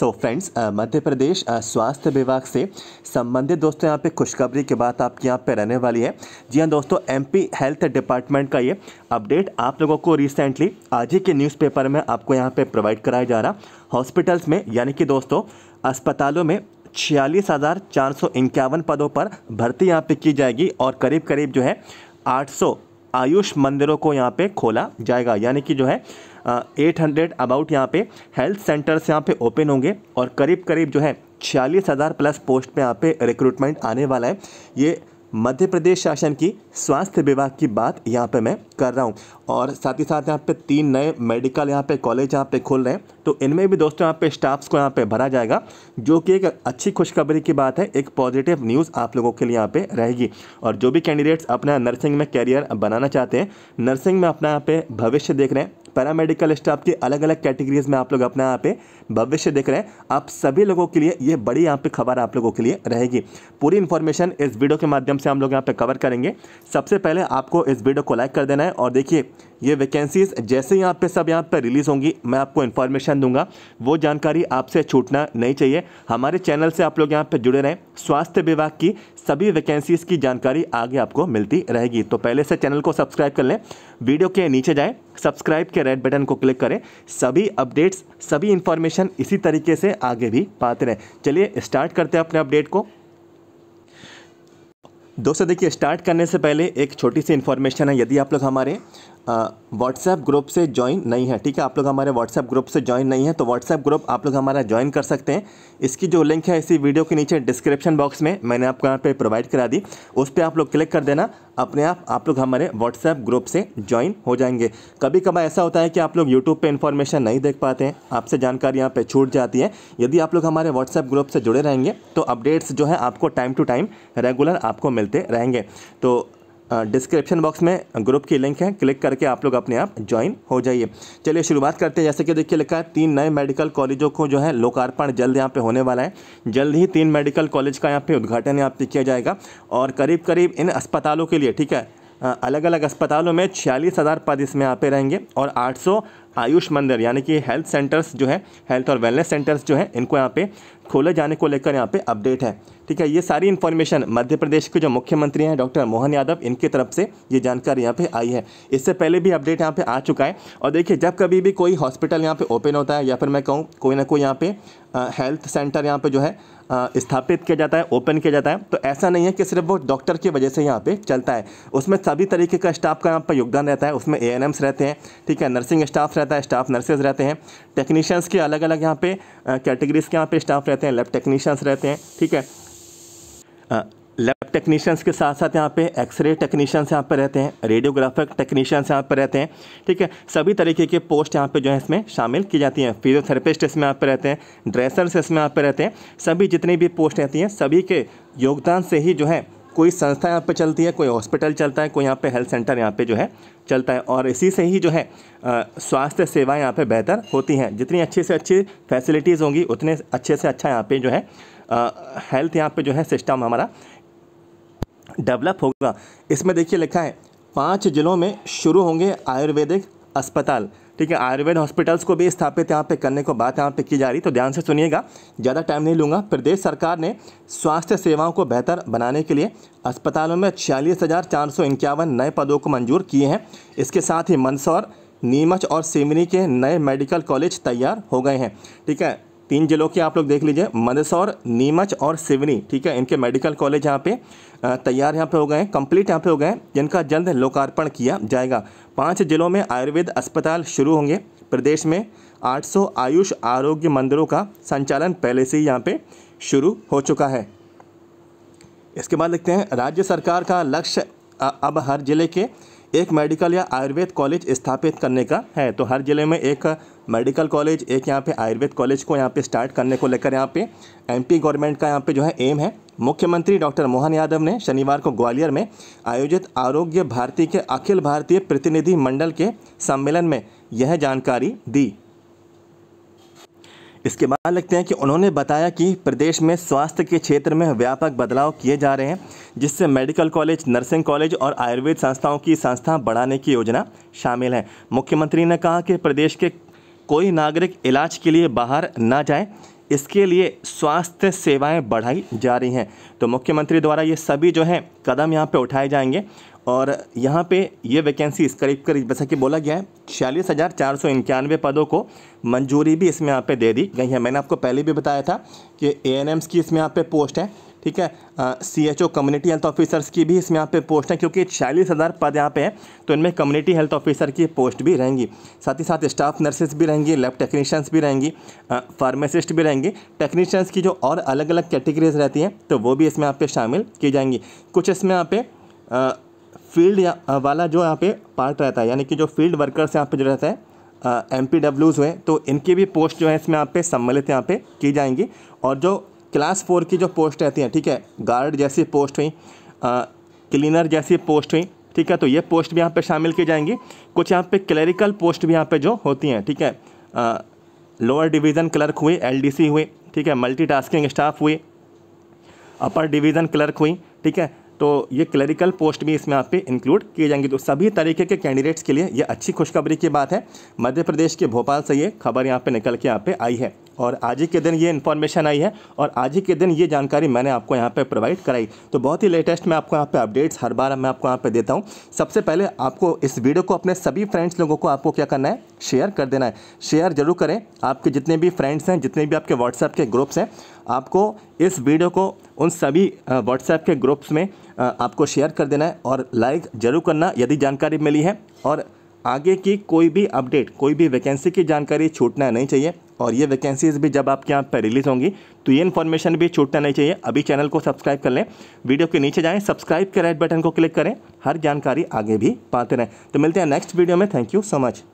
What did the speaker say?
सो friends uh, Madhya Pradesh uh, स्वास्थ्य विभाग से संबंधित दोस्तों यहाँ पे खुशखबरी की बात आपके यहाँ पे रहने वाली है जी हाँ दोस्तों एमपी हेल्थ डिपार्टमेंट का ये अपडेट आप लोगों को रिसेंटली आज ही के न्यूज़पेपर में आपको यहाँ पे प्रोवाइड कराया जा रहा हॉस्पिटल्स में यानी कि दोस्तों अस्पतालों में छियालीस हज़ार चार सौ इक्यावन पदों पर भर्ती यहाँ पर की जाएगी और करीब करीब जो है आयुष मंदिरों को यहाँ पे खोला जाएगा यानी कि जो है एट हंड्रेड अबाउट यहाँ पे हेल्थ सेंटर्स यहाँ पे ओपन होंगे और करीब करीब जो है छियालीस हज़ार प्लस पोस्ट पे यहाँ पे रिक्रूटमेंट आने वाला है ये मध्य प्रदेश शासन की स्वास्थ्य विभाग की बात यहाँ पे मैं कर रहा हूँ और साथ ही साथ यहाँ पे तीन नए मेडिकल यहाँ पे कॉलेज यहाँ पे खोल रहे हैं तो इनमें भी दोस्तों यहाँ पे स्टाफ्स को यहाँ पे भरा जाएगा जो कि एक अच्छी खुशखबरी की बात है एक पॉजिटिव न्यूज़ आप लोगों के लिए यहाँ पे रहेगी और जो भी कैंडिडेट्स अपना नर्सिंग में कैरियर बनाना चाहते हैं नर्सिंग में अपना यहाँ पे भविष्य देख रहे हैं पैरामेडिकल स्टाफ की अलग अलग कैटेगरीज में आप लोग अपने यहाँ पे भविष्य देख रहे हैं आप सभी लोगों के लिए ये बड़ी यहाँ पे खबर आप लोगों के लिए रहेगी पूरी इन्फॉर्मेशन इस वीडियो के माध्यम से से हम लोग यहाँ पे कवर करेंगे सबसे पहले आपको इस वीडियो को लाइक कर देना है और देखिए ये वैकेंसीज जैसे यहाँ पे सब यहाँ पे रिलीज़ होंगी मैं आपको इन्फॉर्मेशन दूंगा वो जानकारी आपसे छूटना नहीं चाहिए हमारे चैनल से आप लोग यहाँ पर जुड़े रहें स्वास्थ्य विभाग की सभी वैकेंसीज़ की जानकारी आगे आपको मिलती रहेगी तो पहले से चैनल को सब्सक्राइब कर लें वीडियो के नीचे जाएँ सब्सक्राइब के रेड बटन को क्लिक करें सभी अपडेट्स सभी इन्फॉर्मेशन इसी तरीके से आगे भी पाते रहें चलिए स्टार्ट करते हैं अपने अपडेट को दोस्तों देखिए स्टार्ट करने से पहले एक छोटी सी इन्फॉर्मेशन है यदि आप लोग हमारे व्हाट्सएप ग्रुप से ज्वाइन नहीं है ठीक है आप लोग हमारे व्हाट्सएप ग्रुप से ज्वाइन नहीं है तो व्हाट्सएप ग्रुप आप लोग हमारा ज्वाइन कर सकते हैं इसकी जो लिंक है इसी वीडियो के नीचे डिस्क्रिप्शन बॉक्स में मैंने आपको यहाँ पे प्रोवाइड करा दी उस पर आप लोग क्लिक कर देना अपने आप आप लोग हमारे व्हाट्सएप ग्रुप से ज्वाइन हो जाएंगे कभी कभार ऐसा होता है कि आप लोग यूट्यूब पर इन्फॉर्मेशन नहीं देख पाते हैं आपसे जानकारी यहाँ पर छूट जाती है यदि आप लोग हमारे व्हाट्सएप ग्रुप से जुड़े रहेंगे तो अपडेट्स जो है आपको टाइम टू टाइम रेगुलर आपको मिलते रहेंगे तो डिस्क्रिप्शन बॉक्स में ग्रुप की लिंक है क्लिक करके आप लोग अपने आप ज्वाइन हो जाइए चलिए शुरुआत करते हैं जैसे कि देखिए लिखा है तीन नए मेडिकल कॉलेजों को जो है लोकार्पण जल्द यहाँ पे होने वाला है जल्द ही तीन मेडिकल कॉलेज का यहाँ पे उद्घाटन यहाँ पे किया जाएगा और करीब करीब इन अस्पतालों के लिए ठीक है अलग अलग अस्पतालों में छियालीस हज़ार पद इसमें यहाँ पे रहेंगे और 800 आयुष मंदिर यानी कि हेल्थ सेंटर्स जो है हेल्थ और वेलनेस सेंटर्स जो हैं इनको यहाँ पे खोले जाने को लेकर यहाँ पे अपडेट है ठीक है ये सारी इन्फॉर्मेशन मध्य प्रदेश के जो मुख्यमंत्री हैं डॉक्टर मोहन यादव इनकी तरफ से ये जानकारी यहाँ पे आई है इससे पहले भी अपडेट यहाँ पे आ चुका है और देखिए जब कभी भी कोई हॉस्पिटल यहाँ पे ओपन होता है या फिर मैं कहूँ कोई ना कोई यहाँ पे हेल्थ सेंटर यहाँ पे जो है स्थापित किया जाता है ओपन किया जाता है तो ऐसा नहीं है कि सिर्फ वो डॉक्टर की वजह से यहाँ पे चलता है उसमें सभी तरीके का स्टाफ का यहाँ पर योगदान रहता है उसमें ए रहते हैं ठीक है नर्सिंग स्टाफ रहता है स्टाफ नर्सेज रहते हैं टेक्नीशियंस के अलग अलग यहाँ पे कैटेगरीज के यहाँ पे स्टाफ रहते हैं लैब टेक्नीशियंस रहते हैं ठीक है टेक्नीशियंस के साथ साथ यहाँ पे एक्सरे टेक्नीशियंस यहाँ पर रहते हैं रेडियोग्राफर टेक्नीशियंस यहाँ पर रहते हैं ठीक है सभी तरीके के पोस्ट यहाँ पे जो है इसमें शामिल की जाती हैं फिजियोथेरेपिस्ट इसमें यहाँ पर रहते हैं ड्रेसर्स इसमें यहाँ पर रहते हैं सभी जितनी भी पोस्ट रहती हैं सभी के योगदान से ही जो है कोई संस्था यहाँ पर चलती है कोई हॉस्पिटल चलता है कोई यहाँ पर हेल्थ सेंटर यहाँ पर जो है चलता है और इसी से ही जो है स्वास्थ्य सेवाएँ यहाँ पर बेहतर होती हैं जितनी अच्छी से अच्छी फैसिलिटीज़ होंगी उतने अच्छे से अच्छा यहाँ पर जो है हेल्थ यहाँ पे जो है सिस्टम हमारा डेवलप होगा इसमें देखिए लिखा है पाँच जिलों में शुरू होंगे आयुर्वेदिक अस्पताल ठीक है आयुर्वेद हॉस्पिटल्स को भी स्थापित यहाँ पे करने को बात यहाँ पे की जा रही तो ध्यान से सुनिएगा ज़्यादा टाइम नहीं लूँगा प्रदेश सरकार ने स्वास्थ्य सेवाओं को बेहतर बनाने के लिए अस्पतालों में छियालीस हज़ार चार सौ इक्यावन नए पदों को मंजूर किए हैं इसके साथ ही मंदसौर नीमच और सिमरी के नए मेडिकल कॉलेज तैयार हो गए हैं ठीक है तीन जिलों के आप लोग देख लीजिए मंदसौर नीमच और सिवनी ठीक है इनके मेडिकल कॉलेज यहाँ पे तैयार यहाँ पे हो गए हैं कंप्लीट यहाँ पे हो गए हैं जिनका जल्द लोकार्पण किया जाएगा पाँच जिलों में आयुर्वेद अस्पताल शुरू होंगे प्रदेश में 800 आयुष आरोग्य मंदिरों का संचालन पहले से ही यहाँ पर शुरू हो चुका है इसके बाद देखते हैं राज्य सरकार का लक्ष्य अब हर जिले के एक मेडिकल या आयुर्वेद कॉलेज स्थापित करने का है तो हर ज़िले में एक मेडिकल कॉलेज एक यहाँ पे आयुर्वेद कॉलेज को यहाँ पे स्टार्ट करने को लेकर यहाँ पे एमपी गवर्नमेंट का यहाँ पे जो है एम है मुख्यमंत्री डॉक्टर मोहन यादव ने शनिवार को ग्वालियर में आयोजित आरोग्य भारती के अखिल भारतीय प्रतिनिधि मंडल के सम्मेलन में यह जानकारी दी इसके बाद लगते हैं कि उन्होंने बताया कि प्रदेश में स्वास्थ्य के क्षेत्र में व्यापक बदलाव किए जा रहे हैं जिससे मेडिकल कॉलेज नर्सिंग कॉलेज और आयुर्वेद संस्थाओं की संस्था बढ़ाने की योजना शामिल है मुख्यमंत्री ने कहा कि प्रदेश के कोई नागरिक इलाज के लिए बाहर ना जाए इसके लिए स्वास्थ्य सेवाएं बढ़ाई जा रही हैं तो मुख्यमंत्री द्वारा ये सभी जो हैं कदम यहाँ पे उठाए जाएंगे और यहाँ पे ये इस करीब करीब जैसा कि बोला गया है छियालीस हज़ार चार सौ इक्यानवे पदों को मंजूरी भी इसमें यहाँ पे दे दी गई है मैंने आपको पहले भी बताया था कि ए एन एम्स की इसमें यहाँ पे पोस्ट है ठीक है C H O community health officers की भी इसमें यहाँ पे पोस्ट है क्योंकि छियालीस हज़ार पद यहाँ पे हैं तो इनमें कम्युनिटी हेल्थ ऑफिसर की पोस्ट भी रहेंगी साथ ही साथ स्टाफ नर्सेज भी रहेंगी लैब टेक्नीशियंस भी रहेंगी फार्मासिस्ट भी रहेंगी टेक्नीशियंस की जो और अलग अलग कैटेगरीज रहती हैं तो वो भी इसमें यहाँ पे शामिल की जाएंगी कुछ इसमें यहाँ पे फील्ड वाला जो यहाँ पे पार्ट रहता है यानी कि जो फील्ड वर्कर्स यहाँ पे जो रहता है एम पी डब्ल्यूज़ हुए तो इनकी भी पोस्ट जो है इसमें यहाँ पे सम्मिलित यहाँ पे की जाएंगी और जो क्लास फोर की जो पोस्ट रहती हैं ठीक है गार्ड जैसी पोस्ट हुई क्लीनर जैसी पोस्ट हुई ठीक है तो ये पोस्ट भी यहाँ पे शामिल की जाएंगी कुछ यहाँ पे क्लरिकल पोस्ट भी यहाँ पे जो होती हैं ठीक है लोअर डिवीज़न क्लर्क हुए एल हुई ठीक है मल्टी स्टाफ हुई अपर डिवीज़न क्लर्क हुई ठीक है तो ये क्लरिकल पोस्ट भी इसमें आप पे इंक्लूड किए जाएंगे तो सभी तरीके के कैंडिडेट्स के लिए ये अच्छी खुशखबरी की बात है मध्य प्रदेश के भोपाल से ये खबर यहाँ पे निकल के यहाँ पे आई है और आज ही के दिन ये इन्फॉर्मेशन आई है और आज ही के दिन ये जानकारी मैंने आपको यहाँ पे प्रोवाइड कराई तो बहुत ही लेटेस्ट मैं आपको यहाँ पे अपडेट्स हर बार मैं आपको यहाँ पे देता हूँ सबसे पहले आपको इस वीडियो को अपने सभी फ्रेंड्स लोगों को आपको क्या करना है शेयर कर देना है शेयर जरूर करें आपके जितने भी फ्रेंड्स हैं जितने भी आपके व्हाट्सएप के ग्रुप्स हैं आपको इस वीडियो को उन सभी व्हाट्सएप के ग्रुप्स में आपको शेयर कर देना है और लाइक ज़रूर करना यदि जानकारी मिली है और आगे की कोई भी अपडेट कोई भी वैकेंसी की जानकारी छूटना नहीं चाहिए और ये वैकेंसीज़ भी जब आपके यहाँ पर रिलीज़ होंगी तो ये इन्फॉर्मेशन भी छूटना नहीं चाहिए अभी चैनल को सब्सक्राइब कर लें वीडियो के नीचे जाएं सब्सक्राइब के राइट बटन को क्लिक करें हर जानकारी आगे भी पाते रहें तो मिलते हैं नेक्स्ट वीडियो में थैंक यू सो मच